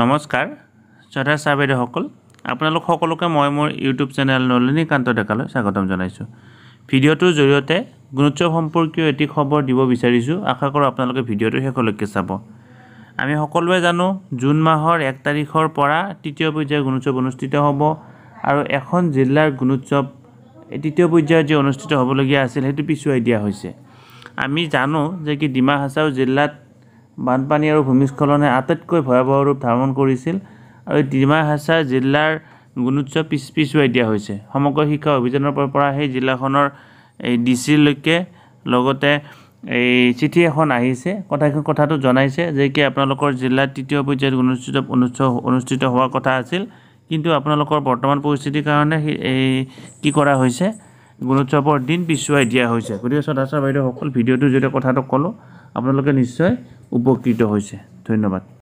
নমস্কাৰ শ্ৰদ্ধা চাহ বাইদেউসকল আপোনালোক সকলোকে মই মোৰ ইউটিউব চেনেল নলিনীকান্ত ডেকালৈ স্বাগতম জনাইছোঁ ভিডিঅ'টোৰ জৰিয়তে গুণোৎসৱ সম্পৰ্কীয় এটি খবৰ দিব বিচাৰিছোঁ আশা কৰোঁ আপোনালোকে ভিডিঅ'টো শেষলৈকে চাব আমি সকলোৱে জানো জুন মাহৰ এক তাৰিখৰ পৰা তৃতীয় পৰ্যায়ৰ গুণোৎসৱ অনুষ্ঠিত হ'ব আৰু এখন জিলাৰ গুণোৎসৱ তৃতীয় পৰ্যায়ত যি অনুষ্ঠিত হ'বলগীয়া আছিল সেইটো পিছুৱাই দিয়া হৈছে আমি জানো যে কি ডিমা হাছাও জিলাত বানপানী আৰু ভূমিস্খলনে আটাইতকৈ ভয়াৱহ ৰূপ ধাৰণ কৰিছিল আৰু ডিমা হাছা জিলাৰ গুণোৎসৱ পিছ পিছুৱাই দিয়া হৈছে সমগ্ৰ শিক্ষা অভিযানৰ পৰা সেই জিলাখনৰ এই ডি চিলৈকে লগতে এই চিঠি এখন আহিছে কথা কথাটো জনাইছে যে কি আপোনালোকৰ জিলাত তৃতীয় পৰ্যায়ত অনুষ্ঠিত অনুষ্ঠিত অনুষ্ঠিত হোৱাৰ কথা আছিল কিন্তু আপোনালোকৰ বৰ্তমান পৰিস্থিতিৰ কাৰণে এই কি কৰা হৈছে গুণোৎসৱৰ দিন পিছুৱাই দিয়া হৈছে গতিকে শ্ৰদ্ধাচাৰ বাইদেউসকল ভিডিঅ'টোৰ জৰিয়তে কথাটো ক'লোঁ আপোনালোকে নিশ্চয় উপকৃত হৈছে ধন্যবাদ